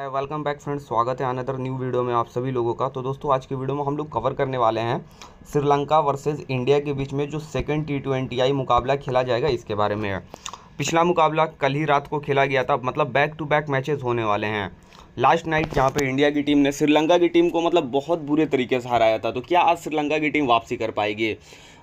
welcome back friends स्वागत है another new video में आप सभी लोगों का तो दोस्तों आज की वीडियो में हम लोग कवर करने वाले हैं श्रीलंका वर्सेस इंडिया के बीच में जो सेकंड टी ट्वेंटी आई मुकाबला खेला जाएगा इसके बारे में पिछला मुकाबला कल ही रात को खेला गया था मतलब बैक टू बैक मैचेस होने वाले हैं लास्ट नाइट जहाँ पे इंडिया की टीम ने श्रीलंका की टीम को मतलब बहुत बुरे तरीके से हराया था तो क्या आज श्रीलंका की टीम वापसी कर पाएगी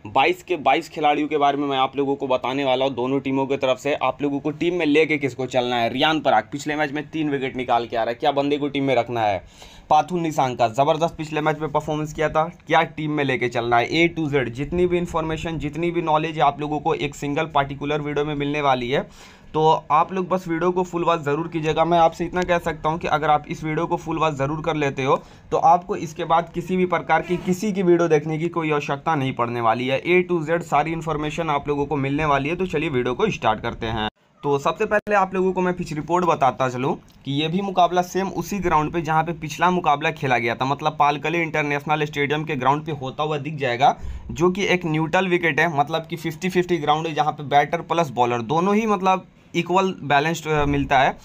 बाईस के बाईस खिलाड़ियों के बारे में मैं आप लोगों को बताने वाला हूँ दोनों टीमों की तरफ से आप लोगों को टीम में लेके किसको चलना है रियान पराग पिछले मैच में तीन विकेट निकाल के आ रहा है क्या बंदे को टीम में रखना है पाथुन निशांग का ज़बरदस्त पिछले मैच में परफॉर्मेंस किया था क्या टीम में लेके चलना है ए टू जेड जितनी भी इन्फॉर्मेशन जितनी भी नॉलेज आप लोगों को एक सिंगल पार्टिकुलर वीडियो में मिलने वाली है तो आप लोग बस वीडियो को फुल वॉच ज़रूर कीजिएगा मैं आपसे इतना कह सकता हूँ कि अगर आप इस वीडियो को फुल वॉच ज़रूर कर लेते हो तो आपको इसके बाद किसी भी प्रकार की किसी की वीडियो देखने की कोई आवश्यकता नहीं पड़ने वाली है ए टू जेड सारी इन्फॉर्मेशन आप लोगों को मिलने वाली है तो चलिए वीडियो को स्टार्ट करते हैं तो सबसे पहले आप लोगों को मैं पिच रिपोर्ट बताता चलूँ कि ये भी मुकाबला सेम उसी ग्राउंड पे जहाँ पे पिछला मुकाबला खेला गया था मतलब पालकली इंटरनेशनल स्टेडियम के ग्राउंड पे होता हुआ दिख जाएगा जो कि एक न्यूट्रल विकेट है मतलब कि 50-50 ग्राउंड है जहाँ पे बैटर प्लस बॉलर दोनों ही मतलब इक्वल बैलेंस्ड uh, मिलता है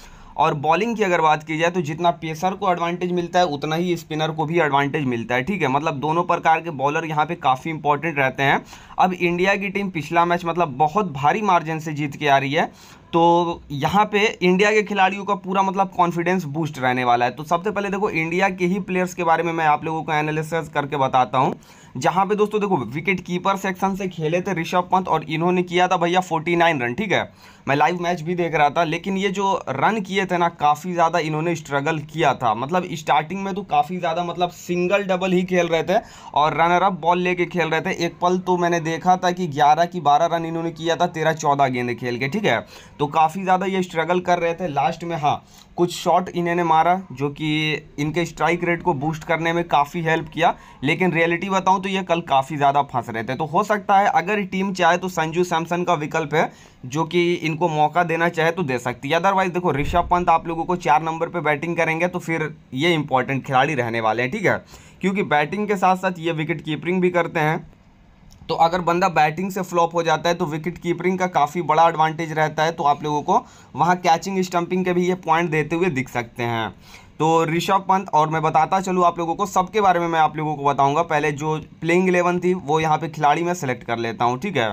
और बॉलिंग की अगर बात की जाए तो जितना पेसर को एडवांटेज मिलता है उतना ही स्पिनर को भी एडवांटेज मिलता है ठीक है मतलब दोनों प्रकार के बॉलर यहाँ पे काफ़ी इंपॉर्टेंट रहते हैं अब इंडिया की टीम पिछला मैच मतलब बहुत भारी मार्जिन से जीत के आ रही है तो यहाँ पे इंडिया के खिलाड़ियों का पूरा मतलब कॉन्फिडेंस बूस्ट रहने वाला है तो सबसे पहले देखो इंडिया के ही प्लेयर्स के बारे में मैं आप लोगों को एनालिसिस करके बताता हूँ जहां पे दोस्तों देखो विकेट कीपर सेक्शन से खेले थे ऋषभ पंत और इन्होंने किया था भैया 49 रन ठीक है मैं लाइव मैच भी देख रहा था लेकिन ये जो रन किए थे ना काफ़ी ज़्यादा इन्होंने स्ट्रगल किया था मतलब स्टार्टिंग में तो काफ़ी ज़्यादा मतलब सिंगल डबल ही खेल रहे थे और रनर अप बॉल लेके खेल रहे थे एक पल तो मैंने देखा था कि ग्यारह की बारह रन इन्होंने किया था तेरह चौदह गेंद खेल के ठीक है तो काफ़ी ज़्यादा ये स्ट्रगल कर रहे थे लास्ट में हाँ कुछ शॉट इन्होंने मारा जो कि इनके स्ट्राइक रेट को बूस्ट करने में काफ़ी हेल्प किया लेकिन रियलिटी बताऊं तो तो ये कल काफ़ी ज़्यादा फंस रहे थे तो हो सकता है अगर टीम चाहे तो संजू सैमसन का विकल्प है जो कि इनको मौका देना चाहे तो दे सकती है अदरवाइज देखो ऋषभ पंत आप लोगों को चार नंबर पर बैटिंग करेंगे तो फिर ये इंपॉर्टेंट खिलाड़ी रहने वाले हैं ठीक है क्योंकि बैटिंग के साथ साथ ये विकेट कीपरिंग भी करते हैं तो अगर बंदा बैटिंग से फ्लॉप हो जाता है तो विकेट कीपरिंग का काफ़ी बड़ा एडवांटेज रहता है तो आप लोगों को वहाँ कैचिंग स्टंपिंग के भी ये पॉइंट देते हुए दिख सकते हैं तो ऋषभ पंत और मैं बताता चलूँ आप लोगों को सबके बारे में मैं आप लोगों को बताऊँगा पहले जो प्लेइंग इलेवन थी वो यहाँ पर खिलाड़ी मैं सेलेक्ट कर लेता हूँ ठीक है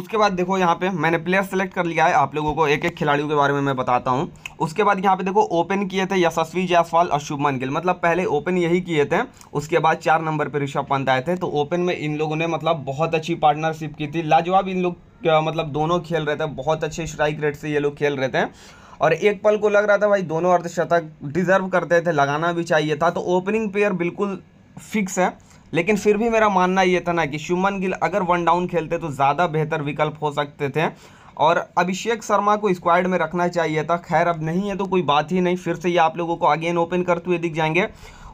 उसके बाद देखो यहाँ पे मैंने प्लेयर सेलेक्ट कर लिया है आप लोगों को एक एक खिलाड़ियों के बारे में मैं बताता हूँ उसके बाद यहाँ पे देखो ओपन किए थे यशस्वी जायसवाल और शुभमन गिल मतलब पहले ओपन यही किए थे उसके बाद चार नंबर पे ऋषभ पंत आए थे तो ओपन में इन लोगों ने मतलब बहुत अच्छी पार्टनरशिप की थी लाजवाब इन लोग मतलब दोनों खेल रहे थे बहुत अच्छे स्ट्राइक रेट से ये लोग खेल रहे थे और एक पल को लग रहा था भाई दोनों अर्धशतक डिजर्व करते थे लगाना भी चाहिए था तो ओपनिंग पेयर बिल्कुल फिक्स है लेकिन फिर भी मेरा मानना ये था ना कि शुमन गिल अगर वन डाउन खेलते तो ज़्यादा बेहतर विकल्प हो सकते थे और अभिषेक शर्मा को स्क्वाड में रखना चाहिए था खैर अब नहीं है तो कोई बात ही नहीं फिर से ये आप लोगों को अगेन ओपन करते हुए दिख जाएंगे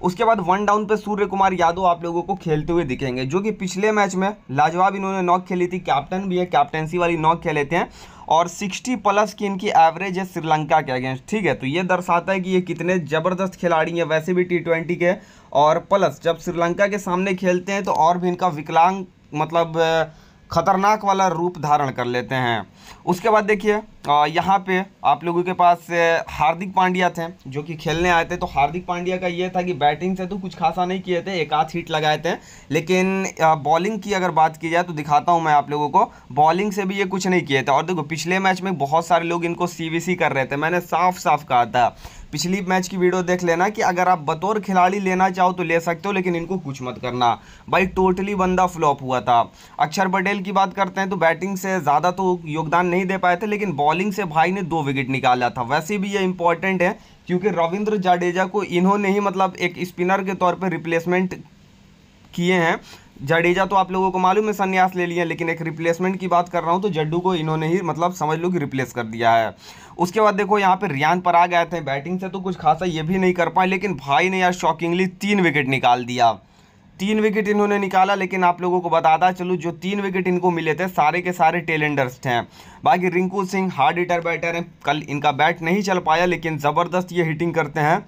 उसके बाद वन डाउन पे सूर्य कुमार यादव आप लोगों को खेलते हुए दिखेंगे जो कि पिछले मैच में लाजवाब इन्होंने नॉक खेली थी कैप्टन भी है कैप्टनसी वाली नॉक खेले थे और 60 प्लस की इनकी एवरेज है श्रीलंका के अगेंस्ट ठीक है तो ये दर्शाता है कि ये कितने ज़बरदस्त खिलाड़ी हैं वैसे भी टी ट्वेंटी के और प्लस जब श्रीलंका के सामने खेलते हैं तो और भी इनका विकलांग मतलब खतरनाक वाला रूप धारण कर लेते हैं उसके बाद देखिए यहाँ पे आप लोगों के पास हार्दिक पांड्या थे जो कि खेलने आए थे तो हार्दिक पांड्या का ये था कि बैटिंग से तो कुछ खासा नहीं किए थे एक आध हिट लगाए थे लेकिन बॉलिंग की अगर बात की जाए तो दिखाता हूँ मैं आप लोगों को बॉलिंग से भी ये कुछ नहीं किए थे और देखो पिछले मैच में बहुत सारे लोग इनको सी कर रहे थे मैंने साफ साफ कहा था पिछली मैच की वीडियो देख लेना कि अगर आप बतौर खिलाड़ी लेना चाहो तो ले सकते हो लेकिन इनको कुछ मत करना भाई टोटली बंदा फ्लॉप हुआ था अक्षर पटेल की बात करते हैं तो बैटिंग से ज़्यादा तो योगदान नहीं दे पाए थे लेकिन बॉल बॉलिंग से भाई ने दो विकेट निकाला था वैसे भी ये इंपॉर्टेंट है क्योंकि रविंद्र जाडेजा को इन्होंने ही मतलब एक स्पिनर के तौर पर रिप्लेसमेंट किए हैं जडेजा तो आप लोगों को मालूम है संन्यास ले लिया लेकिन एक रिप्लेसमेंट की बात कर रहा हूं तो जड्डू को इन्होंने ही मतलब समझ लो कि रिप्लेस कर दिया है उसके बाद देखो यहां पे रियान पर आ गए थे बैटिंग से तो कुछ खासा ये भी नहीं कर पाए लेकिन भाई ने यार शॉकिंगली तीन विकेट निकाल दिया तीन विकेट इन्होंने निकाला लेकिन आप लोगों को बताता चलूँ जो तीन विकेट इनको मिले थे सारे के सारे टेलेंडर्स थे बाकी Rinku Singh hard hitter batter हैं कल इनका बैट नहीं चल पाया लेकिन ज़बरदस्त ये हिटिंग करते हैं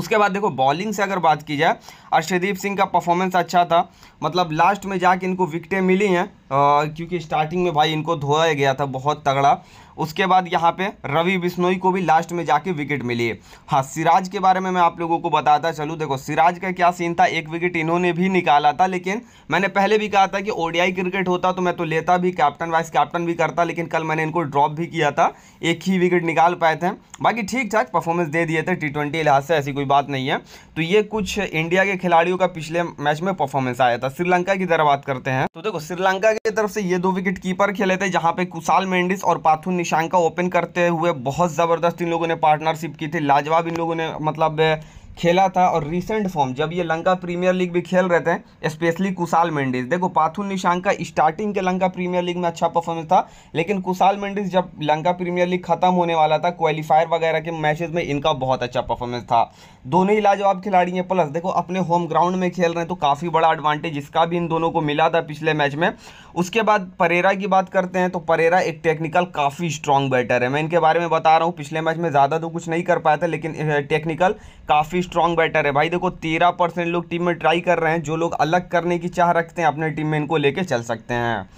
उसके बाद देखो बॉलिंग से अगर बात की जाए अर्षदीप सिंह का परफॉर्मेंस अच्छा था मतलब लास्ट में जाके इनको विकटें मिली हैं क्योंकि स्टार्टिंग में भाई इनको धोया गया था बहुत तगड़ा उसके बाद यहाँ पे रवि बिश्नोई को भी लास्ट में जाके विकेट मिली है हाँ सिराज के बारे में मैं आप लोगों को बताता चलूँ देखो सिराज का क्या सीन था एक विकेट इन्होंने भी निकाला था लेकिन मैंने पहले भी कहा था कि ओडीआई क्रिकेट होता तो मैं तो लेता भी कैप्टन वाइस कैप्टन भी करता लेकिन कल मैंने इनको ड्रॉप भी किया था एक ही विकेट निकाल पाए थे बाकी ठीक ठाक परफॉर्मेंस दे दिए थे टी ट्वेंटी लिहाज से ऐसी कोई बात नहीं है तो ये कुछ इंडिया के खिलाड़ियों का पिछले मैच में परफॉर्मेंस आया था श्रीलंका की तरह बात करते हैं तो देखो श्रीलंका की तरफ से ये दो विकेट कीपर खेले थे जहां पे कुशाल मेंडिस और पाथुन निशांका ओपन करते हुए बहुत ज़बरदस्त इन लोगों ने पार्टनरशिप की थी लाजवाब इन लोगों ने मतलब खेला था और रिसेंट फॉर्म जब ये लंका प्रीमियर लीग भी खेल रहे थे स्पेशली कुशाल मेंडिस देखो पाथुन निशांक का स्टार्टिंग के लंका प्रीमियर लीग में अच्छा परफॉर्मेंस था लेकिन कुशाल मेंडिस जब लंका प्रीमियर लीग खत्म होने वाला था क्वालिफायर वगैरह के मैचेस में इनका बहुत अच्छा परफॉर्मेंस था दोनों ही लाजवाब खिलाड़ी हैं प्लस देखो अपने होम ग्राउंड में खेल रहे हैं तो काफ़ी बड़ा एडवांटेज इसका भी इन दोनों को मिला था पिछले मैच में उसके बाद परेरा की बात करते हैं तो परेरा एक टेक्निकल काफ़ी स्ट्रॉन्ग बैटर है मैं इनके बारे में बता रहा हूँ पिछले मैच में ज़्यादा तो कुछ नहीं कर पाया था लेकिन टेक्निकल काफ़ी काफ़ी स्ट्रॉन्ग बैटर है भाई देखो तेरह परसेंट लोग टीम में ट्राई कर रहे हैं जो लोग अलग करने की चाह रखते हैं अपने टीम में इनको लेके चल सकते हैं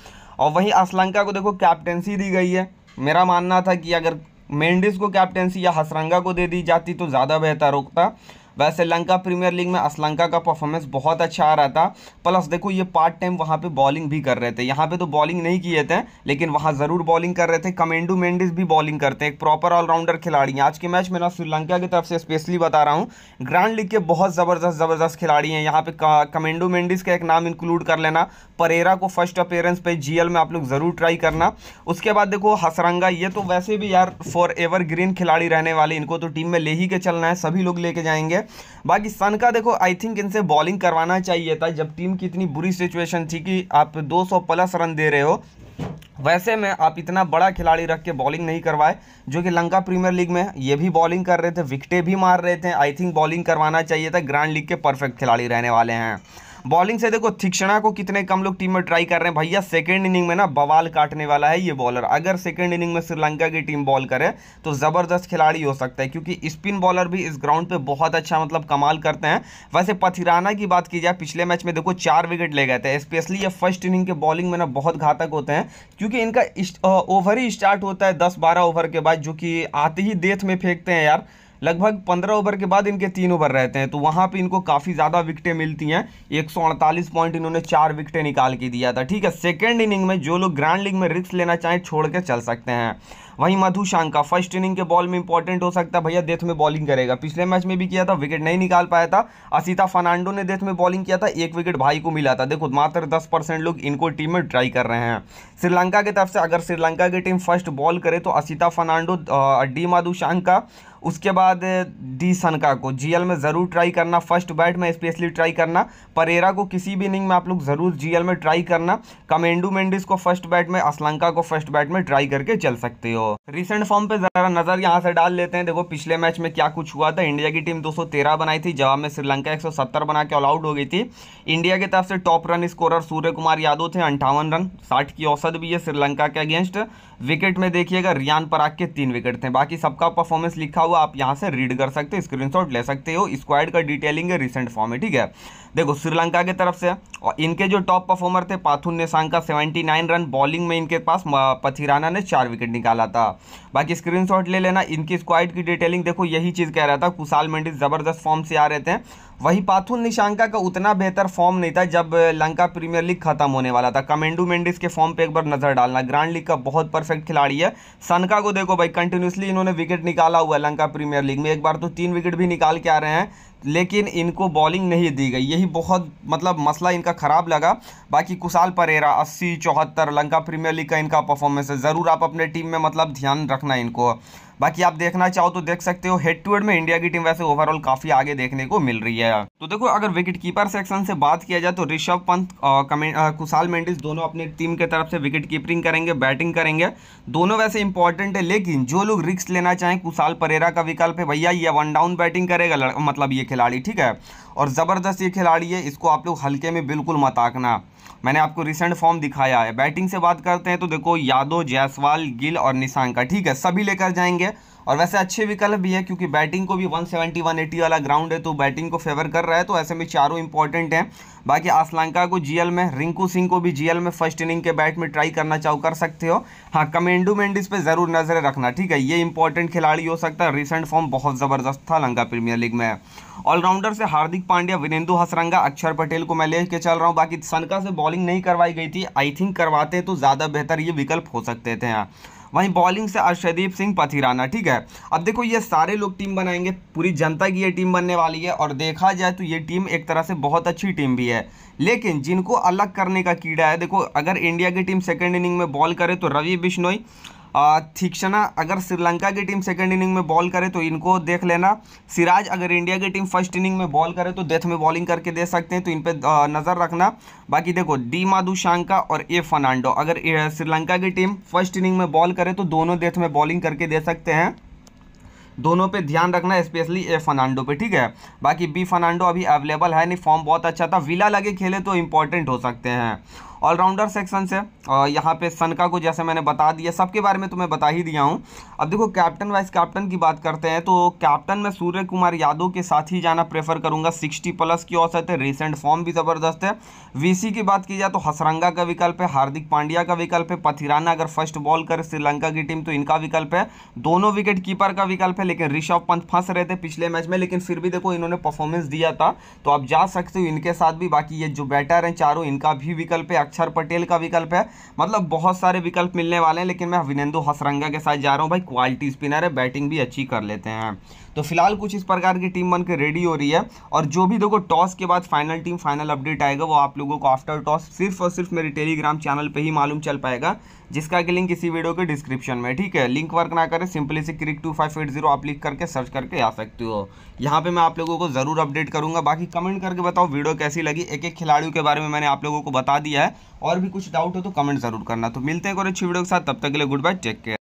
और वहीं असलंका को देखो कैप्टेंसी दी गई है मेरा मानना था कि अगर मेंडिस को कैप्टेंसी या हसरंगा को दे दी जाती तो ज़्यादा बेहतर होता वैसे लंका प्रीमियर लीग में असलंका का परफॉर्मेंस बहुत अच्छा आ रहा था प्लस देखो ये पार्ट टाइम वहाँ पे बॉलिंग भी कर रहे थे यहाँ पे तो बॉलिंग नहीं किए थे लेकिन वहाँ ज़रूर बॉलिंग कर रहे थे कमेंडू मेंडिस भी बॉलिंग करते हैं एक प्रॉपर ऑलराउंडर खिलाड़ी हैं आज के मैच में ना श्रीलंका की तरफ से स्पेशली बता रहा हूँ ग्रांड लीग के बहुत ज़बरदस्त ज़बरदस्त खिलाड़ी हैं यहाँ पर कमेंडो मेंडिस का एक नाम इंक्लूड कर लेना परेरा को फर्स्ट अपेयरेंस पे जी में आप लोग ज़रूर ट्राई करना उसके बाद देखो हसरंगा ये तो वैसे भी यार फॉर एवर ग्रीन खिलाड़ी रहने वाले इनको तो टीम में ले ही के चलना है सभी लोग लेके जाएंगे है बाकी सन का देखो आई थिंक इनसे बॉलिंग करवाना चाहिए था जब टीम की इतनी बुरी सिचुएशन थी कि आप 200 प्लस रन दे रहे हो वैसे में आप इतना बड़ा खिलाड़ी रख के बॉलिंग नहीं करवाए जो कि लंका प्रीमियर लीग में ये भी बॉलिंग कर रहे थे विकटे भी मार रहे थे आई थिंक बॉलिंग करवाना चाहिए था ग्रैंड लीग के परफेक्ट खिलाड़ी रहने वाले हैं बॉलिंग से देखो थिक्षणा को कितने कम लोग टीम में ट्राई कर रहे हैं भैया सेकेंड इनिंग में ना बवाल काटने वाला है ये बॉलर अगर सेकेंड इनिंग में श्रीलंका की टीम बॉल करे तो ज़बरदस्त खिलाड़ी हो सकता है क्योंकि स्पिन बॉलर भी इस ग्राउंड पर बहुत अच्छा मतलब कमाल करते हैं वैसे पथिराना की बात की जाए पिछले मैच में देखो चार विकेट ले गए थे स्पेशली ये फर्स्ट इनिंग के बॉलिंग में ना बहुत घातक होते हैं क्योंकि इनका ओवर ही स्टार्ट होता है दस बारह ओवर के बाद जो कि आते ही डेथ में फेंकते हैं यार लगभग पंद्रह ओवर के बाद इनके तीन ओवर रहते हैं तो वहाँ पर इनको काफ़ी ज़्यादा विकटें मिलती हैं एक पॉइंट इन्होंने चार विकटें निकाल के दिया था ठीक है सेकेंड इनिंग में जो लोग ग्रैंड लीग में रिस्क लेना चाहें छोड़ के चल सकते हैं वहीं मधुशांका फर्स्ट इनिंग के बॉल में इंपॉर्टेंट हो सकता है भैया डेथ में बॉलिंग करेगा पिछले मैच में भी किया था विकेट नहीं निकाल पाया था असिता फर्नांडो ने डेथ में बॉलिंग किया था एक विकेट भाई को मिला था देखो मात्र दस परसेंट लोग इनको टीम में ट्राई कर रहे हैं श्रीलंका की तरफ से अगर श्रीलंका की टीम फर्स्ट बॉल करे तो असिता फर्नांडो डी मधुशांका उसके बाद डी सनका को जीएल में ज़रूर ट्राई करना फर्स्ट बैट में स्पेशली ट्राई करना परेरा को किसी भी इनिंग में आप लोग ज़रूर जीएल में ट्राई करना कमेंडू मेंडिस को फर्स्ट बैट में असलंका को फर्स्ट बैट में ट्राई करके चल सकते हो रिसेंट फॉर्म पर ज़रा नज़र यहाँ से डाल लेते हैं देखो पिछले मैच में क्या कुछ हुआ था इंडिया की टीम दो बनाई थी जवाब में श्रीलंका एक बना के ऑल आउट हो गई थी इंडिया की तरफ से top run scorer Suryakumar Yadav थे अंठावन रन साठ की औसत भी है श्रीलंका के अगेंस्ट विकेट में देखिएगा रियान पराग के तीन विकेट थे बाकी सबका परफॉर्मेंस लिखा हुआ हुआ आप यहाँ से रीड कर सकते हो स्क्रीनशॉट ले सकते हो स्क्वाड का डिटेलिंग है रिसेंट फॉर्म है ठीक है देखो श्रीलंका की तरफ से और इनके जो टॉप परफॉर्मर थे पाथुन नेसांग का सेवेंटी नाइन रन बॉलिंग में इनके पास पथिराना ने चार विकेट निकाला था बाकी स्क्रीन ले लेना इनकी स्क्वाइड की डिटेलिंग देखो यही चीज़ कह रहा था कुशाल मेंडिस ज़बरदस्त फॉर्म से आ रहे थे वही पाथुन निशांका का उतना बेहतर फॉर्म नहीं था जब लंका प्रीमियर लीग खत्म होने वाला था कमेंडू मेंडिस के फॉर्म पे एक बार नजर डालना ग्रैंड लीग का बहुत परफेक्ट खिलाड़ी है सनका को देखो भाई कंटिन्यूसली इन्होंने विकेट निकाला हुआ है लंका प्रीमियर लीग में एक बार तो तीन विकेट भी निकाल के आ रहे हैं लेकिन इनको बॉलिंग नहीं दी गई यही बहुत मतलब मसला इनका ख़राब लगा बाकी कुशाल परेरा अस्सी चौहत्तर लंका प्रीमियर लीग का इनका परफॉर्मेंस है ज़रूर आप अपने टीम में मतलब ध्यान रखना इनको बाकी आप देखना चाहो तो देख सकते हो हेड टू हेड में इंडिया की टीम वैसे ओवरऑल काफी आगे देखने को मिल रही है तो देखो अगर विकेट कीपर सेक्शन से बात किया जाए तो ऋषभ पंत कुशाल मेंडिस दोनों अपनी टीम के तरफ से विकेट कीपरिंग करेंगे बैटिंग करेंगे दोनों वैसे इंपॉर्टेंट है लेकिन जो लोग रिक्स लेना चाहें कुशाल परेरा का विकल्प है भैया ये वन डाउन बैटिंग करेगा मतलब ये खिलाड़ी ठीक है और ज़बरदस्त ये खिलाड़ी है इसको आप लोग हल्के में बिल्कुल मत आकना मैंने आपको रिसेंट फॉर्म दिखाया है बैटिंग से बात करते हैं तो देखो यादव जायसवाल गिल और निशांका ठीक है सभी लेकर जाएंगे और वैसे अच्छे विकल्प भी है क्योंकि बैटिंग को भी 170 180 वाला ग्राउंड है तो बैटिंग को फेवर कर रहा है तो ऐसे में चारों इंपॉर्टेंट हैं बाकी आसलंका को जीएल में रिंकू सिंह को भी जीएल में फर्स्ट इनिंग के बैट में ट्राई करना चाहो कर सकते हो हाँ कमेंडू मेंडिस पे ज़रूर नजर रखना ठीक है ये इंपॉर्टेंट खिलाड़ी हो सकता है रिसेंट फॉर्म बहुत ज़बरदस्त था लंका प्रीमियर लीग में ऑलराउंडर से हार्दिक पांड्या विनेंदु हसरंगा अक्षर पटेल को मैं लेके चल रहा हूँ बाकी सनका से बॉलिंग नहीं करवाई गई थी आई थिंक करवाते तो ज़्यादा बेहतर ये विकल्प हो सकते थे यहाँ वहीं बॉलिंग से अर्शदीप सिंह पथिराना ठीक है अब देखो ये सारे लोग टीम बनाएंगे पूरी जनता की ये टीम बनने वाली है और देखा जाए तो ये टीम एक तरह से बहुत अच्छी टीम भी है लेकिन जिनको अलग करने का कीड़ा है देखो अगर इंडिया की टीम सेकेंड इनिंग में बॉल करे तो रवि बिश्नोई ना अगर श्रीलंका की टीम सेकेंड इनिंग में बॉल करे तो इनको देख लेना सिराज अगर इंडिया की टीम फर्स्ट इनिंग में बॉल करे तो डेथ में बॉलिंग करके दे सकते हैं तो इन पर नज़र रखना बाकी देखो डी माधुशांका और ए फर्नांडो अगर श्रीलंका की टीम फर्स्ट इनिंग में बॉल करे तो दोनों डेथ में बॉलिंग करके दे सकते हैं दोनों पे ध्यान रखना स्पेशली ए फर्नांडो पे ठीक है बाकी बी फर्नांडो अभी अवेलेबल है नहीं फॉर्म बहुत अच्छा था विला लगे खेले तो इंपॉर्टेंट हो सकते हैं ऑलराउंडर सेक्शन से और यहाँ पे सनका को जैसे मैंने बता दिया सबके बारे में तुम्हें बता ही दिया हूँ अब देखो कैप्टन वाइस कैप्टन की बात करते हैं तो कैप्टन में सूर्य कुमार यादव के साथ ही जाना प्रेफर करूँगा सिक्सटी प्लस की औसत है रिसेंट फॉर्म भी ज़बरदस्त है वी की बात की जाए तो हसरंगा का विकल्प है हार्दिक पांड्या का विकल्प है पथिराना अगर फर्स्ट बॉल कर श्रीलंका की टीम तो इनका विकल्प है दोनों विकेट कीपर का विकल्प है लेकिन ऋषभ पंत फंस रहे थे पिछले मैच में लेकिन फिर भी देखो इन्होंने परफॉर्मेंस दिया था तो आप जा सकते हो इनके साथ भी बाकी ये जो बैटर हैं चारों इनका भी विकल्प है अक्षर पटेल का विकल्प है मतलब बहुत सारे विकल्प मिलने वाले हैं लेकिन मैं अभिनेंदु हसरंगा के साथ जा रहा हूँ भाई क्वालिटी स्पिनर है बैटिंग भी अच्छी कर लेते हैं तो फिलहाल कुछ इस प्रकार की टीम बनकर रेडी हो रही है और जो भी देखो टॉस के बाद फाइनल टीम फाइनल अपडेट आएगा वो आप लोगों को आफ्टर टॉस सिर्फ और सिर्फ मेरे टेलीग्राम चैनल पर ही मालूम चल पाएगा जिसका कि लिंक इसी वीडियो के डिस्क्रिप्शन में ठीक है लिंक वर्क ना करें सिंपली से crick two five eight zero आप लिख करके सर्च करके आ सकते हो यहाँ पे मैं आप लोगों को ज़रूर अपडेट करूंगा बाकी कमेंट करके बताओ वीडियो कैसी लगी एक एक खिलाड़ियों के बारे में मैंने आप लोगों को बता दिया है और भी कुछ डाउट हो तो कमेंट ज़रूर करना तो मिलते हैं और अच्छी वीडियो के साथ तब तक के लिए गुड बाय टेक केयर